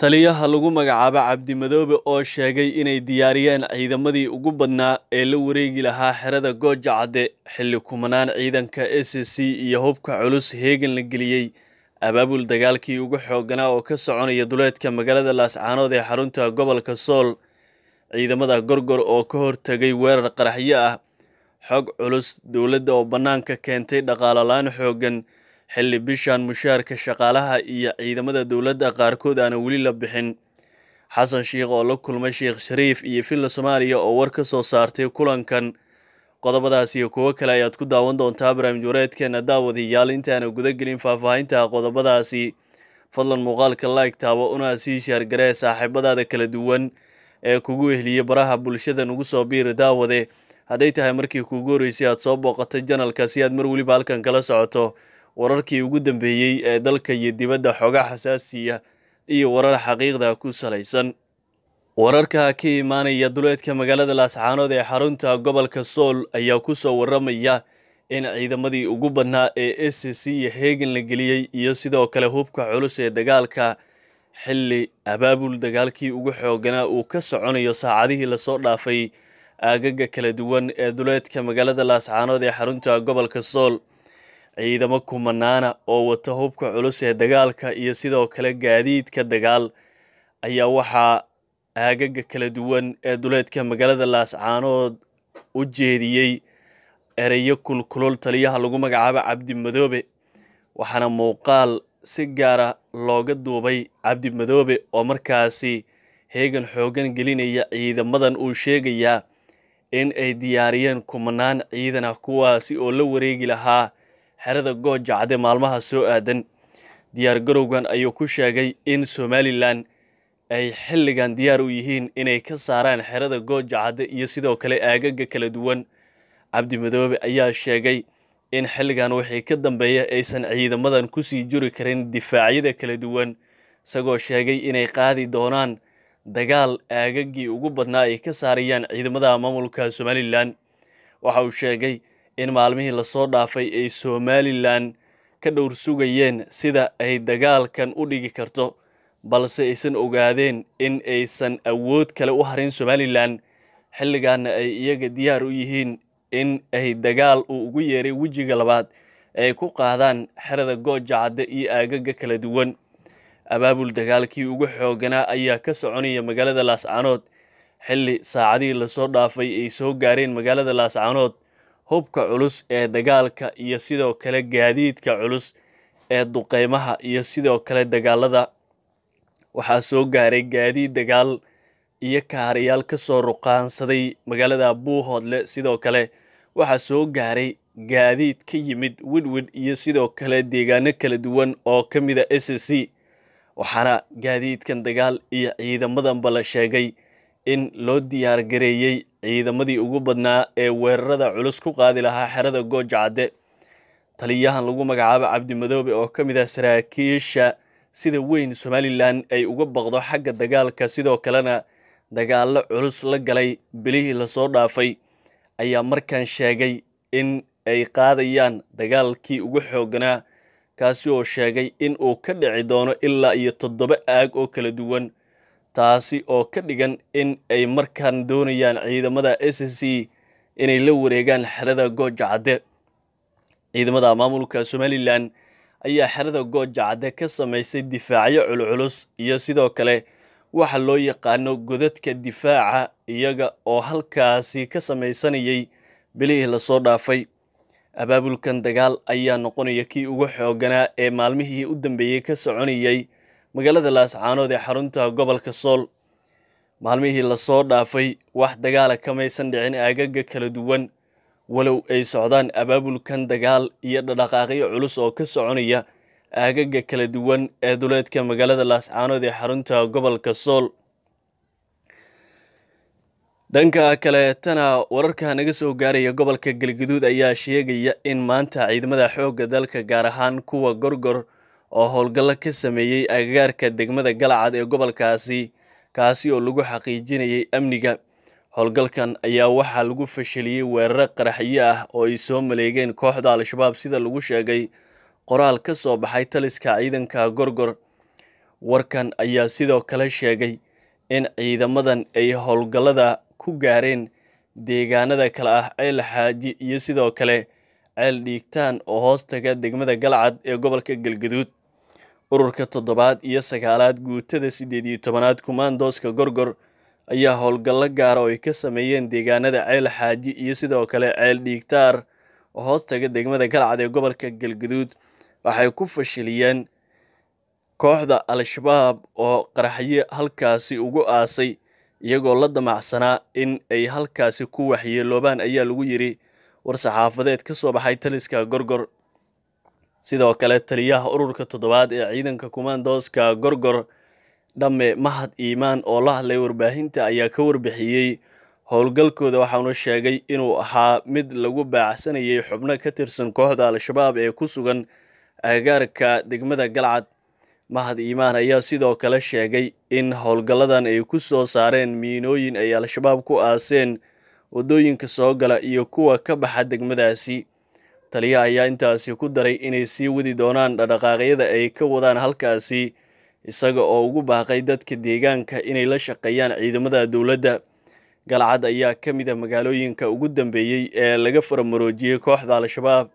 taliyaha lagu magacaabo cabdimadoobe oo sheegay inay diyaariyeen ciidamadii ugu badnaa ee la wareegi lahaa xerada gooja cadde xilli kumanaan ciidanka a c c iyo hubka culus heegan la geliyey abaabul dagaalkii ugu xooganaa oo ka soconaya duleedka magaalada laascaanood ee xarunta gobolka sool ciidamada gorgor oo ka hortegay weerar qaraxyo ah xog culus dowladda oo bannaanka keentay dhaqaalalaan xooggan xilli bishan mushaarka shaqaalaha iyo ciidamada dowladda qaarkood aana weli la bixin xasan sheikh oo la kulmay sheikh shariif iyo villa soomaaliya oo war ka soo saartay kulankan qodobadaas iyo kuwo kale ayaad ku daawan doontaa barnaamij wareedkeena daawadayaal intaana gudagelin faahfaahinta qodobadaasi fadlan muuqaalka laig taabo una sii shaargaree saaxiibadaada kala duwan ee kugu ehliya baraha bulshada nugu soo biiri daawade hadday tahay markii kuugu horreysay aad soo booqatay janalka si aad mar weliba halkan kala socoto wararkii ugu dambeeyey ee dalka iyo dibadda xoga xasaasiya iyo warar xaqiiqda ku salaysan wararka ka imaanaya duleedka magaalada laascaanood ee xarunta gobolka sool ayaa ku soo waramaya in ciidamadii ugu badnaa ee s c iyo heegan la geliyey iyo sidoo kale hubka culus ee dagaalka xilli abaabul dagaalkii ugu xooganaa uu ka soconayo saacadihii lasoo dhaafay aagaga kala duwan ee duleedka magaalada laascaanood ee xarunta gobolka sool ciidamo kumanaana ah oo wata hubka culus ee dagaalka iyo sidoo kale gaadiidka dagaal ayaa waxaa aagaga kala duwan ee duleedka magaalada laascaanood u jeediyey ereyo kulkulol taliyaha lagu magacaabo cabdimadoobe waxaana muuqaal si gaara ah looga duubay cabdimadoobe oo markaasi heegan xoogan gelinaya ciidamadan uu sheegayaa in ay diyaariyeen kumanaan ciidan ah kuwaasi oo la wareegi lahaa xerada goojacde maalmaha soo aadan diyaar garowgan ayuu ku sheegay in somalilan ay xilligan diyaar u yihiin inay ka saaraan xerada goojacade iyo sidoo kale aagaga kala duwan cabdimadoobe ayaa sheegay in xilligan wixii ka dambeeya aysan ciidamadan ku sii juri karin difaacyada kala duwan isagoo sheegay inay qaadi doonaan dagaal aagagii ugu badnaa ay ka saarayaan ciidamada maamulka somalilan waxa uu sheegay in maalmihii lasoo dhaafay ay somalilan ka dhowr sugayeen sida ay dagaalkan u dhigi karto balse aysan ogaadeen in aysan awood kale u harin somalilan xilligaana ay iyaga diyaar u yihiin in ay dagaal uu ugu yeeray wejiga labaad ay ku qaadaan xerada gooja iyo aagaga kala duwan abaabul dagaalkii ugu xooganaa ayaa ka soconaya magaalada laascanood xilli saacadihii lasoo dhaafay ay soo gaareen magaalada laascanood hubka culus ee dagaalka iyo sidoo kale gaadiidka culus ee duqeymaha iyo sidoo kale dagaalada waxaa soo gaaray gaadiid dagaal iyo kaariyaal kasoo ruqaansaday magaalada buuhoodle sidoo kale waxaa soo gaaray gaadiid ka yimid widwid iyo sidoo kale deegaano kala duwan oo ka mid a ah s c waxaana gaadiidkan dagaal iyo ciidamadanba la sheegay in loo diyaargareeyey ciidamadii ugu badnaa ee weerarada culus ku qaadi lahaa xerada gooja taliyahan lagu magacaabo cabdimadoobe oo ka mid ah saraakiisha sida weyn somalilan ay uga baqdo xagga dagaalka sidoo kalena dagaallo culus la galay bilihii lasoo dhaafay ayaa markan sheegay in ay qaadayaan dagaalkii ugu xoogganaa kaasi oo sheegay in uu ka dhici doono ilaa iyo toddoba aag oo kala duwan taasi oo ka dhigan in ay markan doonayaan ciidamada s c inay la wareegaan xerada goojacadde ciidamada maamulka somalilan ayaa xerada goojacadde ka samaysay difaacyo culculus iyo sidoo kale waxa loo yaqaano godadka difaaca iyaga oo halkaasi ka samaysanayay bilihii lasoo dhaafay abaabulkan dagaal ayaa noqonaya kii ugu xooganaa ee maalmihii u dambeeyey ka soconayay magaalada laascaanood ee xarunta gobolka sool maalmihii lasoo dhaafay wax dagaala kamaysan dhicin aagaga kala duwan walow ay socdaan abaabulkan dagaal iyo dhadhaqaaqyo culus oo ka soconaya aagaga kala duwan ee duleedka magaalada laascaanood ee xarunta gobolka sool dhanka kaleetana wararka naga soo gaaraya gobolka galgaduud ayaa sheegaya in maanta ciidamada xoogga dalka gaar ahaan kuwa gorgor oo howlgallo ka sameeyey agagaarka degmada galacad ee gobolkaasi kaasi oo lagu xaqiijinayay amniga howlgalkan ayaa waxaa lagu fashiliyey weeraro qaraxyo ah oo ay soo maleegeen kooxda al-shabaab sida lagu sheegay qoraal ka soo baxay taliska ciidanka gorgor warkan ayaa sidoo kale sheegay in ciidamadan ay howlgallada ku gaareen deegaanada kale ah ceel xaaji iyo sidoo kale ceel dhiigtaan oo hoostaga degmada galcad ee gobolka galgaduud ururka toddobaad iyo sagaalaad guutada siddeed iyo tobanaad kumaandooska gorgor ayaa howlgallo gaara ah oo ay ka sameeyeen deegaanada ceel xaaji iyo sidoo kale ceel dhiigtaar oo hoostaga degmada galcad ee gobolka galgaduud waxay ku fashiliyeen kooxda al-shabaab oo qaraxyo halkaasi ugu aasay iyagoo la damacsanaa in ay halkaasi ku waxyeeloobaan ayaa lagu yidhi war saxaafadeed ka soo baxay taliska gorgor sidoo kale taliyaha ururka toddobaad ee ciidanka kumaandooska gorgor dhamme mahad iimaan oo la hadlay warbaahinta ayaa ka warbixiyey howlgalkooda waxaanu sheegay inuu ahaa mid lagu baacsanayay xubno ka tirsan kooxda al-shabaab ee ku sugan agaarka degmada galcad mahad iimaan ayaa sidoo kale sheegay in howlgalladan ay ku soo saareen miinooyin ay al-shabaab ku aaseen waddooyinka soo gala iyo kuwa ka baxa degmadaasi taliya ayaa intaasi ku daray inay sii wadi doonaan dhaqdhaqaaqyada ay ka wadaan halkaasi isaga oo ugu baaqay dadka deegaanka inay la shaqeeyaan ciidamada dowladda galcad ayaa ka mid ah magaalooyinka ugu dambeeyey ee laga faramaroojiyey kooxda al-shabaab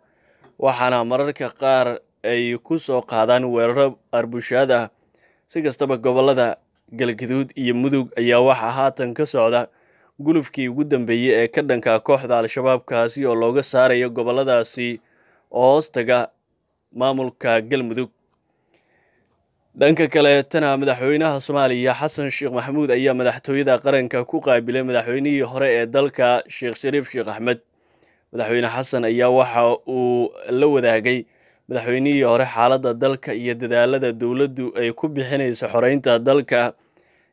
waxaana mararka qaar ay ku soo qaadaan weeraro arbushaad ah si kastaba gobollada galgaduud iyo mudug ayaa waxaa haatan ka socda gulufkii ugu dambeeyey ee ka dhanka kooxda al shabaabkaasi oo looga saarayo gobolladaasi oo hoostaga maamulka galmudug dhanka kale tana madaxweynaha soomaaliya xasan sheekh maxamuud ayaa madaxtooyada qaranka ku qaabilay madaxweynihii hore ee dalka sheekh shariif sheekh axmed madaxweyne xasan ayaa waxa uu la wadaagay madaxweynihii hore xaaladda dalka iyo dadaalada dowladdu ay ku bixinayso xoreynta dalka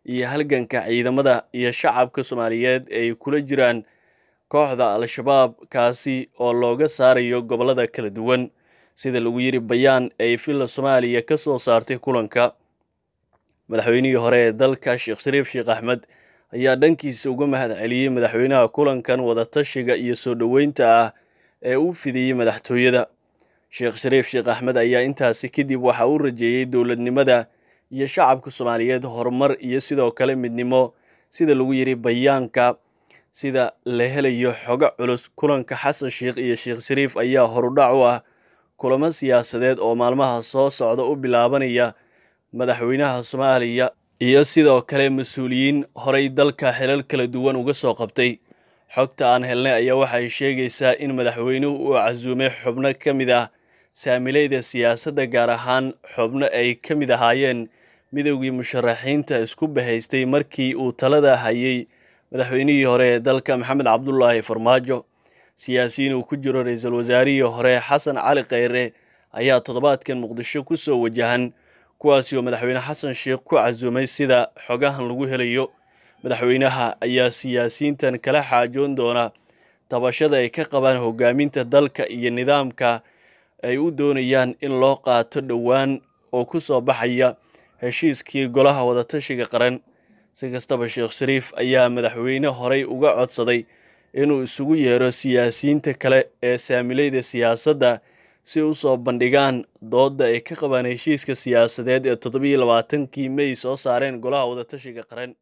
iyo halganka ciidamada iyo shacabka soomaaliyeed ay kula jiraan kooxda al-shabaab kaasi oo looga saarayo gobollada kala duwan sida lagu yiri bayaan ay filla soomaaliya ka soo saartay kulanka madaxweynihii hore ee dalka sheekh shariif sheekh axmed ayaa dhankiisa uga mahadceliyey madaxweynaha kulankan wadatashiga iyo soo dhoweynta ah ee u fidiyey madaxtooyada sheekh shariif sheekh axmed ayaa intaasi kadib waxa uu rajeeyey dowladnimada iyo shacabka soomaaliyeed horumar iyo sidoo kale midnimo sida lagu yiri bayaanka sida la helayo xoga culus kulanka xasan sheikh iyo sheekh shariif ayaa horudhac u ah kulamo siyaasadeed oo maalmaha soo socda u bilaabanaya madaxweynaha soomaaliya iyo sidoo kale mas-uuliyiin horay dalka xilal kala duwan uga soo qabtay xogta aan helnay ayaa waxay sheegaysaa in madaxweynuhu uu casuumay xubno ka mid ah saamileyda siyaasadda gaar ahaan xubno ay ka mid ahaayeen midowgii musharaxiinta isku bahaystay markii uu talada hayay madaxweynihii hore ee dalka maxamed cabdulaahi farmaajo siyaasiyiin uu ku jiro ra-iisul wasaarihii hore xasan cali kheyre ayaa toddobaadkan muqdisho ku soo wajahan kuwaasi oo madaxweyne xasan sheekh ku casuumay sida xogahan lagu helayo madaxweynaha ayaa siyaasiyiintan kala xaajoon doona tabashada ay ka qabaan hogaaminta dalka iyo nidaamka ay u doonayaan in loo qaato dhowaan oo ku soo baxaya heshiiskii golaha wadatashiga qaran si kastaba sheekh shariif ayaa madaxweyne horey uga codsaday inuu isugu yeero siyaasiyiinta kale ee saamilayda siyaasadda si u soo bandhigaan doodda ay ka qabaan heshiiska siyaasadeed ee toddobiiyo labaatankii mey soo saareen golaha wadatashiga qaran